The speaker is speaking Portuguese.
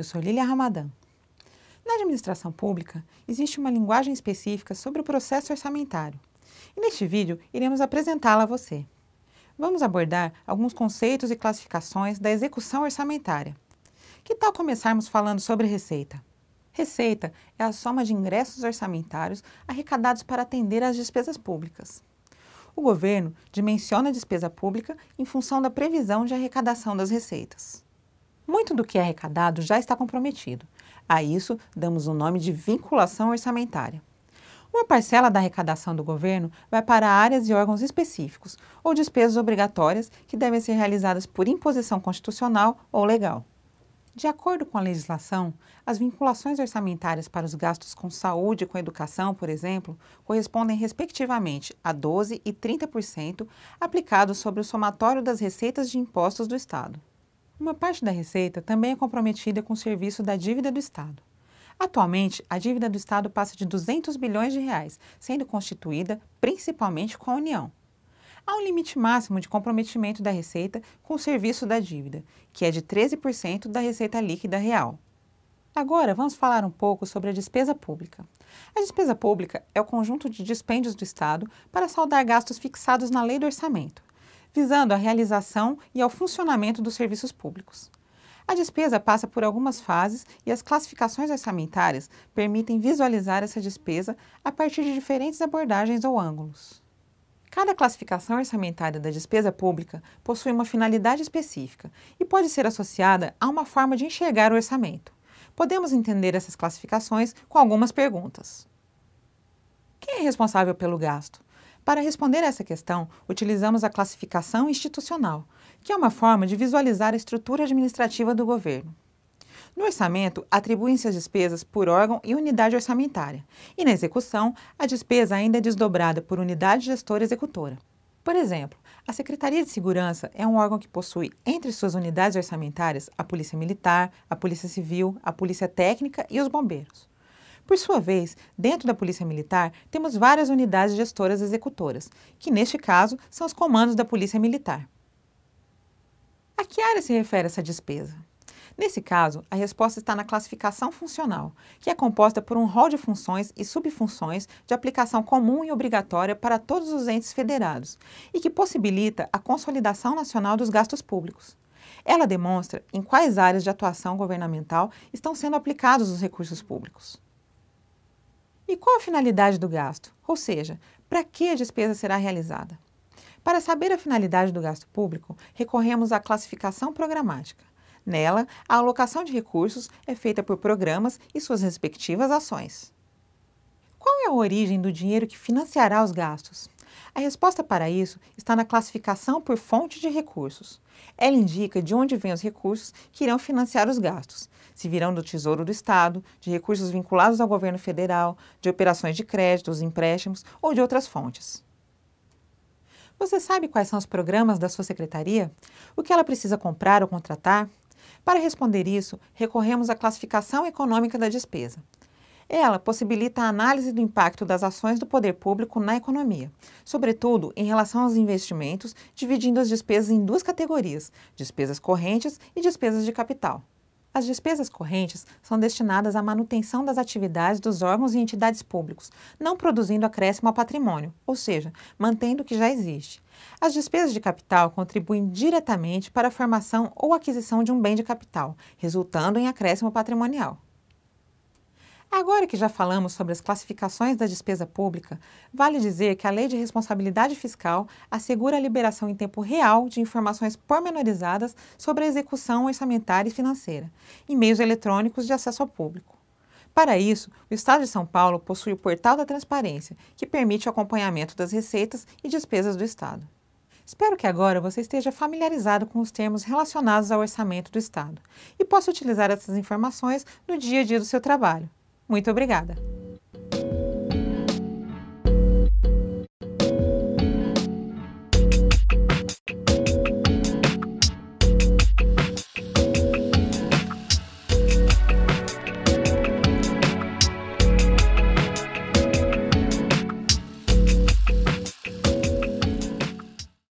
Eu sou Lília Ramadan. Na administração pública, existe uma linguagem específica sobre o processo orçamentário. E neste vídeo, iremos apresentá-la a você. Vamos abordar alguns conceitos e classificações da execução orçamentária. Que tal começarmos falando sobre receita? Receita é a soma de ingressos orçamentários arrecadados para atender às despesas públicas. O governo dimensiona a despesa pública em função da previsão de arrecadação das receitas. Muito do que é arrecadado já está comprometido. A isso, damos o nome de vinculação orçamentária. Uma parcela da arrecadação do governo vai para áreas e órgãos específicos ou despesas obrigatórias que devem ser realizadas por imposição constitucional ou legal. De acordo com a legislação, as vinculações orçamentárias para os gastos com saúde e com educação, por exemplo, correspondem respectivamente a 12% e 30% aplicados sobre o somatório das receitas de impostos do Estado. Uma parte da receita também é comprometida com o serviço da dívida do Estado. Atualmente, a dívida do Estado passa de 200 bilhões de reais, sendo constituída principalmente com a União. Há um limite máximo de comprometimento da receita com o serviço da dívida, que é de 13% da receita líquida real. Agora, vamos falar um pouco sobre a despesa pública. A despesa pública é o conjunto de dispêndios do Estado para saldar gastos fixados na lei do orçamento visando à realização e ao funcionamento dos serviços públicos. A despesa passa por algumas fases e as classificações orçamentárias permitem visualizar essa despesa a partir de diferentes abordagens ou ângulos. Cada classificação orçamentária da despesa pública possui uma finalidade específica e pode ser associada a uma forma de enxergar o orçamento. Podemos entender essas classificações com algumas perguntas. Quem é responsável pelo gasto? Para responder essa questão, utilizamos a classificação institucional, que é uma forma de visualizar a estrutura administrativa do governo. No orçamento, atribuem-se as despesas por órgão e unidade orçamentária, e na execução, a despesa ainda é desdobrada por unidade gestora executora. Por exemplo, a Secretaria de Segurança é um órgão que possui entre suas unidades orçamentárias a Polícia Militar, a Polícia Civil, a Polícia Técnica e os Bombeiros. Por sua vez, dentro da Polícia Militar, temos várias unidades gestoras executoras, que neste caso são os comandos da Polícia Militar. A que área se refere essa despesa? Nesse caso, a resposta está na classificação funcional, que é composta por um rol de funções e subfunções de aplicação comum e obrigatória para todos os entes federados e que possibilita a consolidação nacional dos gastos públicos. Ela demonstra em quais áreas de atuação governamental estão sendo aplicados os recursos públicos. E qual a finalidade do gasto? Ou seja, para que a despesa será realizada? Para saber a finalidade do gasto público, recorremos à classificação programática. Nela, a alocação de recursos é feita por programas e suas respectivas ações. Qual é a origem do dinheiro que financiará os gastos? A resposta para isso está na classificação por fonte de recursos. Ela indica de onde vêm os recursos que irão financiar os gastos, se virão do Tesouro do Estado, de recursos vinculados ao governo federal, de operações de créditos, empréstimos ou de outras fontes. Você sabe quais são os programas da sua secretaria? O que ela precisa comprar ou contratar? Para responder isso, recorremos à classificação econômica da despesa. Ela possibilita a análise do impacto das ações do poder público na economia, sobretudo em relação aos investimentos, dividindo as despesas em duas categorias: despesas correntes e despesas de capital. As despesas correntes são destinadas à manutenção das atividades dos órgãos e entidades públicos, não produzindo acréscimo ao patrimônio, ou seja, mantendo o que já existe. As despesas de capital contribuem diretamente para a formação ou aquisição de um bem de capital, resultando em acréscimo patrimonial. Agora que já falamos sobre as classificações da despesa pública, vale dizer que a Lei de Responsabilidade Fiscal assegura a liberação em tempo real de informações pormenorizadas sobre a execução orçamentária e financeira, em meios eletrônicos de acesso ao público. Para isso, o Estado de São Paulo possui o Portal da Transparência, que permite o acompanhamento das receitas e despesas do Estado. Espero que agora você esteja familiarizado com os termos relacionados ao orçamento do Estado e possa utilizar essas informações no dia a dia do seu trabalho. Muito obrigada!